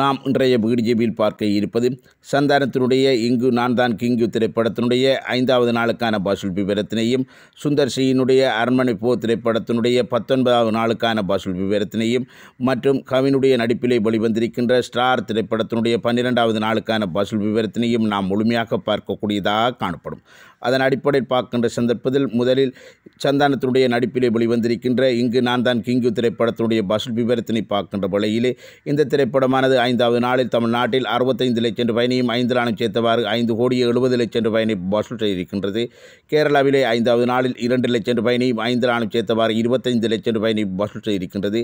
நாம் இன்றைய வீடியோவில் பார்க்க இருப்பது சந்தானத்தினுடைய இங்கு நான் தான் கிங்கு திரைப்படத்தினுடைய ஐந்தாவது நாளுக்கான பசுல் விவரத்தினையும் சுந்தர் சியினுடைய அரண்மனை போ திரைப்படத்தினுடைய பத்தொன்பதாவது நாளுக்கான பசுல் விவரத்தினையும் மற்றும் கவினுடைய நடிப்பிலே வெளிவந்திருக்கின்ற ஸ்டார் திரைப்படத்தினுடைய பன்னிரெண்டாவது நாளுக்கான பசுல் விவரத்தினையும் நாம் முழுமையாக பார்க்கக்கூடியதாக காணப்படும் அதன் அடிப்படையில் பார்க்கின்ற சந்தர்ப்பத்தில் முதலில் சந்தானத்தினுடைய நடிப்பிலே வெளிவந்திருக்கின்ற இங்கு நான் தான் கிங்கு திரைப்படத்தினுடைய பசுல் விவரத்தினை பார்க்கின்ற வழியிலே இந்த திரைப்படமான ஆனது ஐந்தாவது நாளில் தமிழ்நாட்டில் அறுபத்தைந்து லட்சம் பயணியும் ஐந்து நாளும் சேர்த்தவாறு ஐந்து கோடியே எழுபது லட்சம் பயணி வசூல் செய்திருக்கின்றது கேரளாவிலே ஐந்தாவது நாளில் இரண்டு லட்சம் பயணியும் ஐந்து நாளும் சேர்த்தவாறு இருபத்தைந்து லட்சம் பயணி வசூல் செய்திருக்கின்றது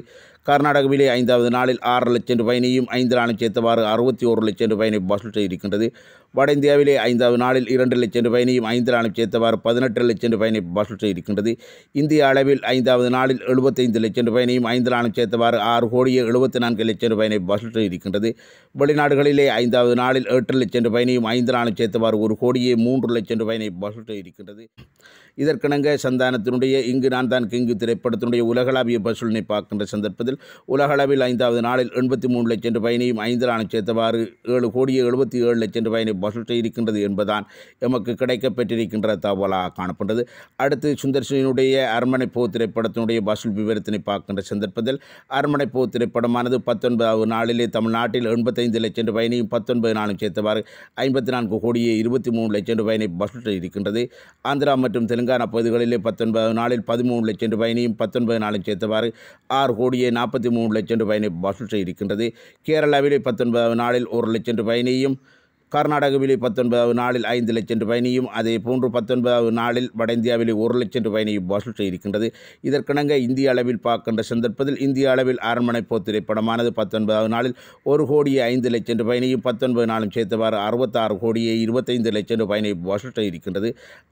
கர்நாடகாவிலே ஐந்தாவது நாளில் ஆறு லட்சம் பயணியும் ஐந்து நாளும் சேர்த்தவாறு அறுபத்தி ஒரு லட்சம் பயணி வசூல் செய்திருக்கின்றது வட இந்தியாவிலே ஐந்தாவது நாளில் இரண்டு லட்சம் பயணியும் ஐந்து நாளும் சேர்த்தவாறு பதினெட்டு லட்சம் பயணி வசூல் செய்திருக்கின்றது இந்திய அளவில் ஐந்தாவது நாளில் எழுபத்தைந்து லட்சம் பயணியும் ஐந்து நாளும் சேர்த்தவாறு ஆறு கோடியே எழுபத்தி நான்கு லட்சம் பயணி வசூல் செய்திருக்கிறது இருக்கின்றது வெளிநாடுகளிலே ஐந்தாவது நாளில் எட்டு லட்சம் ரூபாயினையும் ஐந்து நாளும் சேர்த்தவாறு ஒரு கோடியே மூன்று லட்சம் ரூபாயினை வசூலிட்டு இருக்கின்றது இதற்கிணங்க சந்தானத்தினுடைய இங்கு நான் தான் கிங்கு திரைப்படத்தினுடைய உலகளாவிய பசூலினை பார்க்கின்ற சந்தர்ப்பத்தில் உலகளவில் ஐந்தாவது நாளில் எண்பத்தி மூணு லட்சம் ரூபாயினையும் ஐந்து நாளும் சேர்த்தவாறு ஏழு கோடியே எழுபத்தி ஏழு லட்சம் ரூபாயினை வசூலிட்டு இருக்கின்றது என்பதான் எமக்கு கிடைக்கப்பெற்றிருக்கின்ற தகவலாக காணப்படுகிறது அடுத்து சுந்தர்சனுடைய அரண்மனை போ திரைப்படத்தினுடைய வசூல் விவரத்தினை பார்க்கின்ற சந்தர்ப்பத்தில் அரண்மனை போ திரைப்படமானது பத்தொன்பதாவது நாளிலே தமிழ் தமிழ்நாட்டில் எண்பத்தைந்து லட்சம் ரூபாயினையும் பத்தொன்பது நாளும் சேர்த்தவாறு ஐம்பத்தி நான்கு கோடியே இருபத்தி மூணு லட்சம் ரூபாயினை வசூல் இருக்கின்றது ஆந்திரா மற்றும் தெலுங்கானா பகுதிகளிலே பத்தொன்பது நாளில் பதிமூணு லட்சம் ரூபாயினையும் பத்தொன்பது நாளும் சேர்த்தவாறு ஆறு கோடியே நாற்பத்தி மூணு லட்சம் ரூபாயினை வசூல் இருக்கின்றது கேரளாவிலே பத்தொன்பது நாளில் ஒரு லட்சம் ரூபாயினையும் கர்நாடகாவிலே பத்தொன்பதாவது நாளில் ஐந்து லட்சம் பயணியும் அதே போன்று பத்தொன்பதாவது நாளில் வட இந்தியாவிலே ஒரு லட்சம் பயணியும் வசூல் செய்திருக்கின்றது இதற்கிணங்க இந்திய அளவில் பார்க்கின்ற சந்தர்ப்பத்தில் இந்திய அளவில் அரண்மனை போ திரைப்படமானது பத்தொன்பதாவது நாளில் ஒரு கோடியே ஐந்து லட்சம் பயணியும் பத்தொன்பது நாளும் சேர்த்தவாறு அறுபத்தாறு கோடியே இருபத்தைந்து லட்சம் பயணியும் வசூல் செய்திருக்கின்றது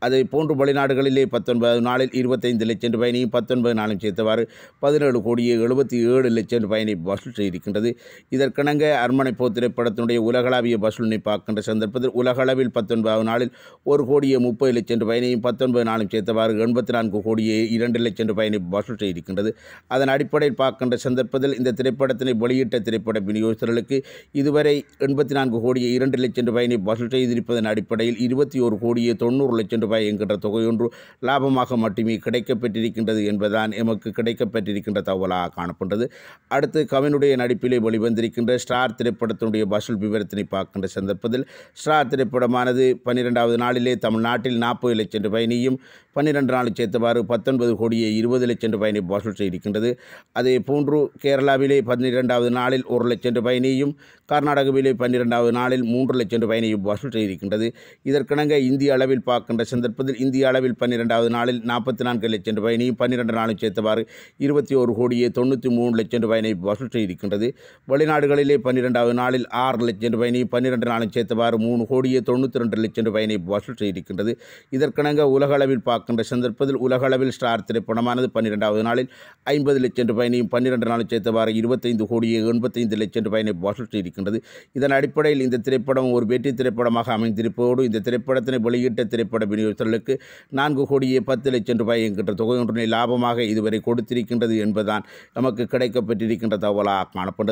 அதே போன்று வெளிநாடுகளிலே பத்தொன்பதாவது நாளில் இருபத்தைந்து லட்சம் பயணியும் பத்தொன்பது நாளும் சேர்த்தவாறு பதினேழு கோடியே எழுபத்தி ஏழு லட்சம் பயணி வசூல் செய்திருக்கின்றது இதற்கிணங்க அரண்மனை போ திரைப்படத்தினுடைய உலகளாவிய வசூலினை பார்க்க இருக்கின்ற சந்தர்ப்பத்தில் உலகளவில் பத்தொன்பது நாளில் ஒரு கோடியே முப்பது லட்சம் பயணியும் பத்தொன்பது நாளும் சேர்த்தவாறு எண்பத்தி நான்கு கோடியே இரண்டு லட்சம் பயணி வசூல் செய்திருக்கின்றது அதன் அடிப்படையில் பார்க்கின்ற சந்தர்ப்பத்தில் இந்த திரைப்படத்தினை வெளியிட்ட திரைப்பட விநியோகஸ்தர்களுக்கு இதுவரை எண்பத்தி நான்கு கோடியே இரண்டு லட்சம் பயணி வசூல் செய்திருப்பதன் அடிப்படையில் இருபத்தி ஒரு கோடியே தொண்ணூறு லட்சம் ரூபாய் என்கின்ற தொகையொன்று லாபமாக மட்டுமே கிடைக்கப்பட்டிருக்கின்றது என்பதுதான் எமக்கு கிடைக்கப்பட்டிருக்கின்ற தகவலாக காணப்படுகிறது அடுத்து கவினுடைய நடிப்பிலே வெளிவந்திருக்கின்ற ஸ்டார் திரைப்படத்தினுடைய வசூல் விவரத்தினை பார்க்கின்ற சந்தர்ப்பத்தில் தேர்தல் ஸ்ரா திரைப்படமானது பன்னிரெண்டாவது நாளிலே தமிழ்நாட்டில் நாற்பது லட்சம் ரூபாய் பன்னிரெண்டு நாள் சேர்த்தவாறு பத்தொன்பது கோடியே இருபது லட்சம் ரூபாயினை வசூல் செய்திருக்கின்றது அதே போன்று கேரளாவிலே பன்னிரெண்டாவது நாளில் ஒரு லட்சம் ரூபாயினையும் கர்நாடகாவிலே பன்னிரெண்டாவது நாளில் மூன்று லட்சம் ரூபாயினையும் வசூல் செய்திருக்கின்றது இதற்கிணங்க இந்திய அளவில் பார்க்கின்ற சந்தர்ப்பத்தில் இந்திய அளவில் பன்னிரெண்டாவது நாளில் நாற்பத்தி நான்கு லட்சம் ரூபாயினையும் பன்னிரெண்டு நாளும் சேர்த்தவாறு இருபத்தி ஒரு கோடியே தொண்ணூற்றி மூணு லட்சம் ரூபாயினை வசூல் செய்திருக்கின்றது வெளிநாடுகளிலே பன்னிரெண்டாவது நாளில் ஆறு லட்சம் ரூபாயினையும் பன்னிரெண்டு நாளும் சேர்த்தவாறு மூணு கோடியே தொண்ணூற்றி ரெண்டு லட்சம் ரூபாயினை வசூல் செய்திருக்கின்றது இதற்கிணங்க உலகளவில் பார்க்கின்ற சந்தர்ப்பத்தில் உலகளவில் ஸ்டார் திரைப்படமானது பன்னிரெண்டாவது நாளில் ஐம்பது லட்சம் ரூபாயினையும் பன்னிரெண்டு நாள் சேர்த்தவாறு இருபத்தைந்து கோடியே எண்பத்தைந்து லட்சம் ரூபாயினை வசூல் செய்திருக்கின்றது இதன் அடிப்படையில் இந்த திரைப்படம் ஒரு வெற்றி திரைப்படமாக அமைந்திருப்பதோடு இந்த திரைப்படத்தினை வெளியிட்ட திரைப்பட விநியோகத்தர்களுக்கு நான்கு கோடியே பத்து லட்சம் ரூபாய் என்கின்ற தொகையொன்றினை லாபமாக இதுவரை கொடுத்திருக்கின்றது என்பதுதான் நமக்கு கிடைக்கப்பட்டிருக்கின்ற தகவலாக காணப்பட்டது